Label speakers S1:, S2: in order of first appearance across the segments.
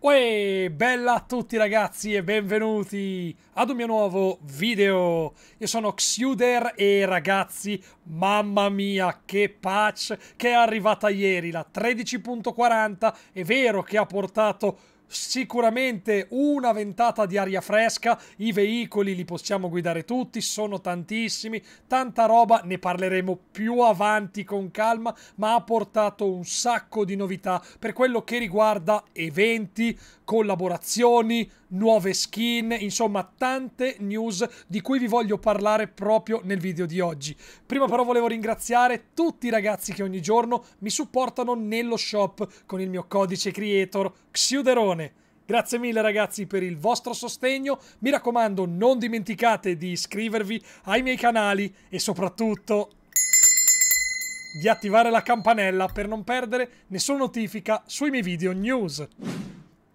S1: Uè, bella a tutti ragazzi e benvenuti ad un mio nuovo video. Io sono Xuder e ragazzi, mamma mia che patch che è arrivata ieri, la 13.40. È vero che ha portato sicuramente una ventata di aria fresca, i veicoli li possiamo guidare tutti, sono tantissimi, tanta roba, ne parleremo più avanti con calma, ma ha portato un sacco di novità per quello che riguarda eventi, collaborazioni, nuove skin, insomma tante news di cui vi voglio parlare proprio nel video di oggi. Prima però volevo ringraziare tutti i ragazzi che ogni giorno mi supportano nello shop con il mio codice creator Xiuderone. Grazie mille ragazzi per il vostro sostegno, mi raccomando non dimenticate di iscrivervi ai miei canali e soprattutto di attivare la campanella per non perdere nessuna notifica sui miei video news.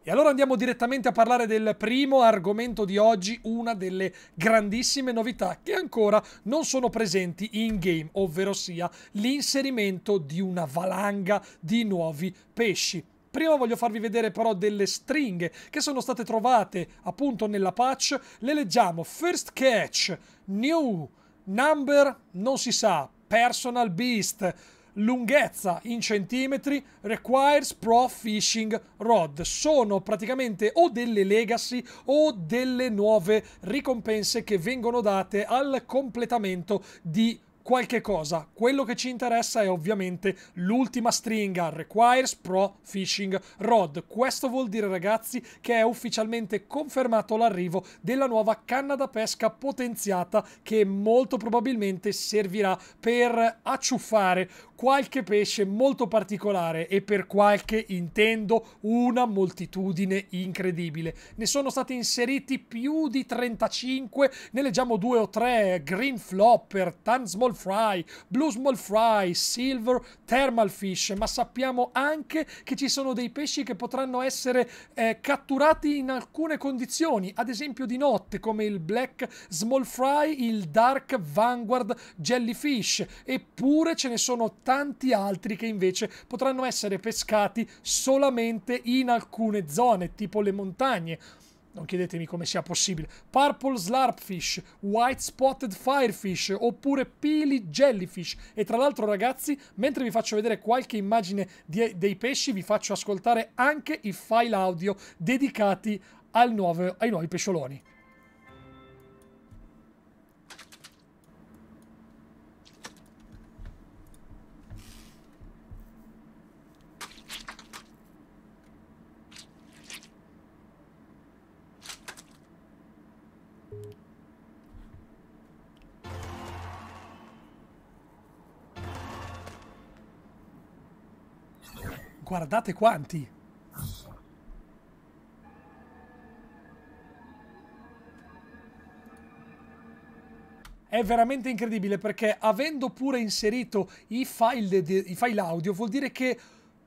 S1: E allora andiamo direttamente a parlare del primo argomento di oggi, una delle grandissime novità che ancora non sono presenti in game, ovvero sia l'inserimento di una valanga di nuovi pesci. Prima voglio farvi vedere però delle stringhe che sono state trovate appunto nella patch, le leggiamo First Catch, New, Number, non si sa, Personal Beast, lunghezza in centimetri requires pro fishing rod. Sono praticamente o delle legacy o delle nuove ricompense che vengono date al completamento di qualche cosa. Quello che ci interessa è ovviamente l'ultima stringa, Requires Pro Fishing Rod. Questo vuol dire ragazzi che è ufficialmente confermato l'arrivo della nuova canna da pesca potenziata che molto probabilmente servirà per acciuffare qualche pesce molto particolare e per qualche intendo una moltitudine incredibile. Ne sono stati inseriti più di 35, ne leggiamo due o tre, Green Flopper, Tan Small Fry, Blue Small Fry, Silver, Thermal Fish, ma sappiamo anche che ci sono dei pesci che potranno essere eh, catturati in alcune condizioni, ad esempio di notte come il Black Small Fry, il Dark Vanguard Jellyfish, eppure ce ne sono tanti tanti altri che invece potranno essere pescati solamente in alcune zone, tipo le montagne. Non chiedetemi come sia possibile. Purple Slarpfish, White Spotted Firefish oppure Pili Jellyfish. E tra l'altro ragazzi, mentre vi faccio vedere qualche immagine di, dei pesci, vi faccio ascoltare anche i file audio dedicati nuovo, ai nuovi pescioloni. guardate quanti. È veramente incredibile perché avendo pure inserito i file, i file audio vuol dire che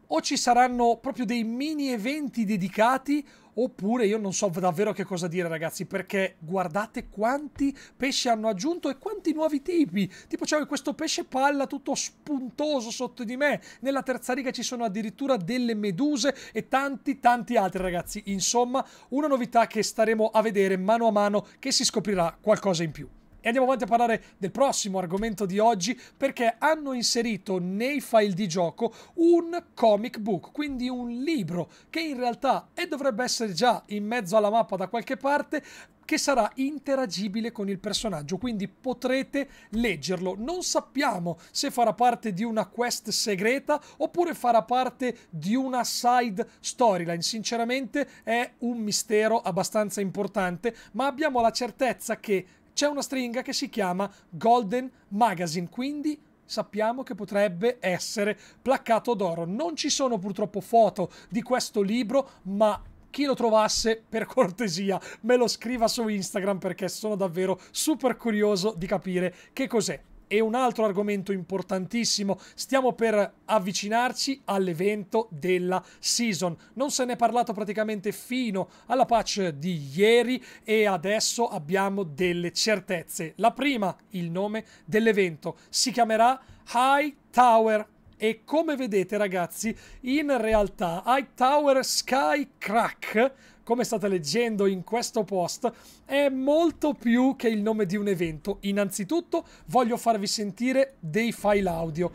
S1: o ci saranno proprio dei mini eventi dedicati oppure io non so davvero che cosa dire ragazzi perché guardate quanti pesci hanno aggiunto e quanti nuovi tipi tipo c'è questo pesce palla tutto spuntoso sotto di me nella terza riga ci sono addirittura delle meduse e tanti tanti altri ragazzi insomma una novità che staremo a vedere mano a mano che si scoprirà qualcosa in più e andiamo avanti a parlare del prossimo argomento di oggi perché hanno inserito nei file di gioco un comic book, quindi un libro che in realtà e dovrebbe essere già in mezzo alla mappa da qualche parte che sarà interagibile con il personaggio, quindi potrete leggerlo. Non sappiamo se farà parte di una quest segreta oppure farà parte di una side storyline. Sinceramente è un mistero abbastanza importante, ma abbiamo la certezza che c'è una stringa che si chiama Golden Magazine, quindi sappiamo che potrebbe essere placcato d'oro. Non ci sono purtroppo foto di questo libro, ma chi lo trovasse, per cortesia, me lo scriva su Instagram perché sono davvero super curioso di capire che cos'è e un altro argomento importantissimo, stiamo per avvicinarci all'evento della season. Non se ne è parlato praticamente fino alla patch di ieri e adesso abbiamo delle certezze. La prima, il nome dell'evento, si chiamerà High Tower e come vedete ragazzi, in realtà High Tower Sky Crack come state leggendo in questo post, è molto più che il nome di un evento. Innanzitutto voglio farvi sentire dei file audio.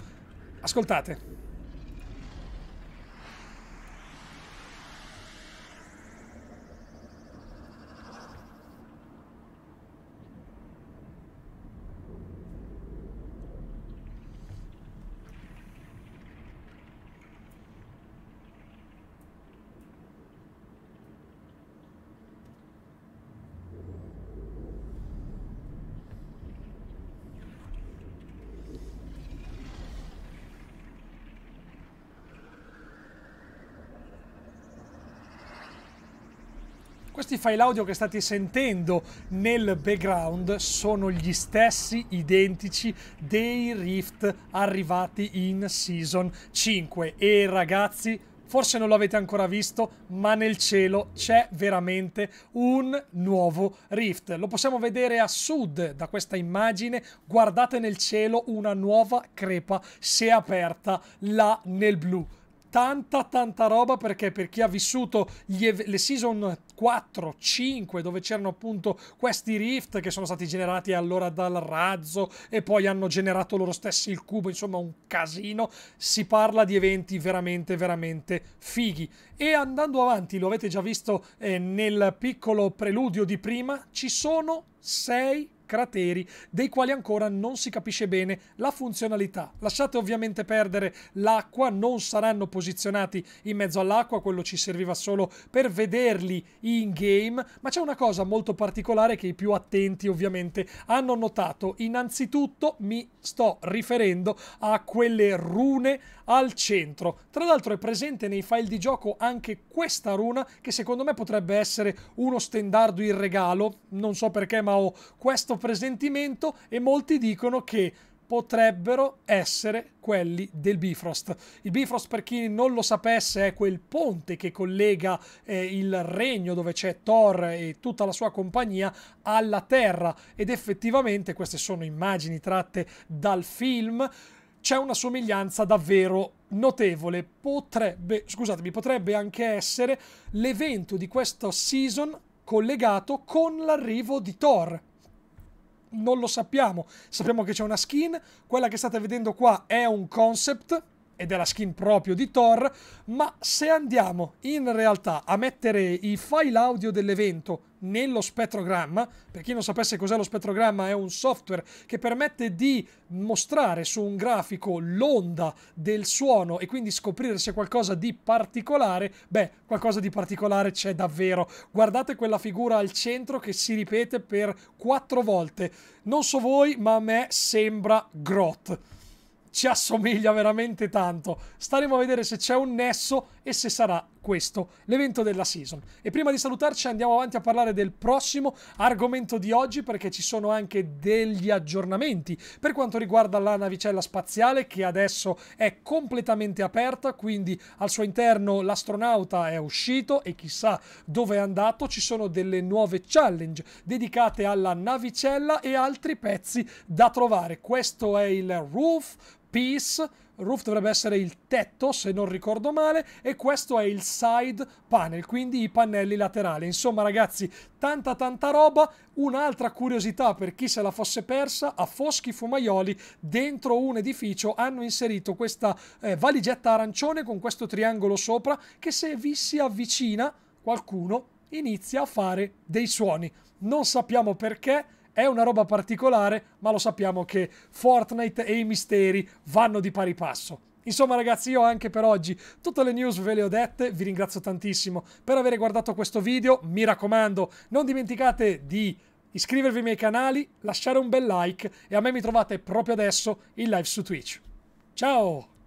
S1: Ascoltate. Questi file audio che state sentendo nel background sono gli stessi identici dei Rift arrivati in Season 5 e ragazzi Forse non lo avete ancora visto, ma nel cielo c'è veramente un nuovo Rift. Lo possiamo vedere a sud da questa immagine. Guardate nel cielo, una nuova crepa si è aperta là nel blu tanta tanta roba perché per chi ha vissuto le season 4, 5 dove c'erano appunto questi rift che sono stati generati allora dal razzo e poi hanno generato loro stessi il cubo, insomma un casino, si parla di eventi veramente veramente fighi e andando avanti, lo avete già visto eh, nel piccolo preludio di prima, ci sono 6 crateri dei quali ancora non si capisce bene la funzionalità. Lasciate ovviamente perdere l'acqua, non saranno posizionati in mezzo all'acqua, quello ci serviva solo per vederli in game, ma c'è una cosa molto particolare che i più attenti ovviamente hanno notato. Innanzitutto mi sto riferendo a quelle rune al centro. Tra l'altro è presente nei file di gioco anche questa runa che secondo me potrebbe essere uno stendardo in regalo, non so perché ma ho questo presentimento e molti dicono che potrebbero essere quelli del Bifrost. Il Bifrost, per chi non lo sapesse, è quel ponte che collega eh, il regno dove c'è Thor e tutta la sua compagnia alla Terra ed effettivamente queste sono immagini tratte dal film. C'è una somiglianza davvero notevole. Potrebbe, scusatemi, potrebbe anche essere l'evento di questa season collegato con l'arrivo di Thor non lo sappiamo. Sappiamo che c'è una skin, quella che state vedendo qua è un concept ed è la skin proprio di Thor, ma se andiamo in realtà a mettere i file audio dell'evento nello spettrogramma, per chi non sapesse cos'è lo spettrogramma è un software che permette di mostrare su un grafico l'onda del suono e quindi scoprire se qualcosa di particolare, beh, qualcosa di particolare c'è davvero. Guardate quella figura al centro che si ripete per quattro volte. Non so voi, ma a me sembra Grot ci assomiglia veramente tanto. Staremo a vedere se c'è un nesso e se sarà questo l'evento della season. E prima di salutarci andiamo avanti a parlare del prossimo argomento di oggi perché ci sono anche degli aggiornamenti per quanto riguarda la navicella spaziale che adesso è completamente aperta, quindi al suo interno l'astronauta è uscito e chissà dove è andato, ci sono delle nuove challenge dedicate alla navicella e altri pezzi da trovare. Questo è il roof Peace, roof dovrebbe essere il tetto se non ricordo male e questo è il side panel, quindi i pannelli laterali. Insomma ragazzi, tanta tanta roba, un'altra curiosità per chi se la fosse persa, a Foschi Fumaioli dentro un edificio hanno inserito questa eh, valigetta arancione con questo triangolo sopra che se vi si avvicina qualcuno inizia a fare dei suoni. Non sappiamo perché, è una roba particolare, ma lo sappiamo che Fortnite e i misteri vanno di pari passo. Insomma ragazzi io anche per oggi tutte le news ve le ho dette, vi ringrazio tantissimo per aver guardato questo video, mi raccomando non dimenticate di iscrivervi ai miei canali, lasciare un bel like e a me mi trovate proprio adesso in live su Twitch. Ciao!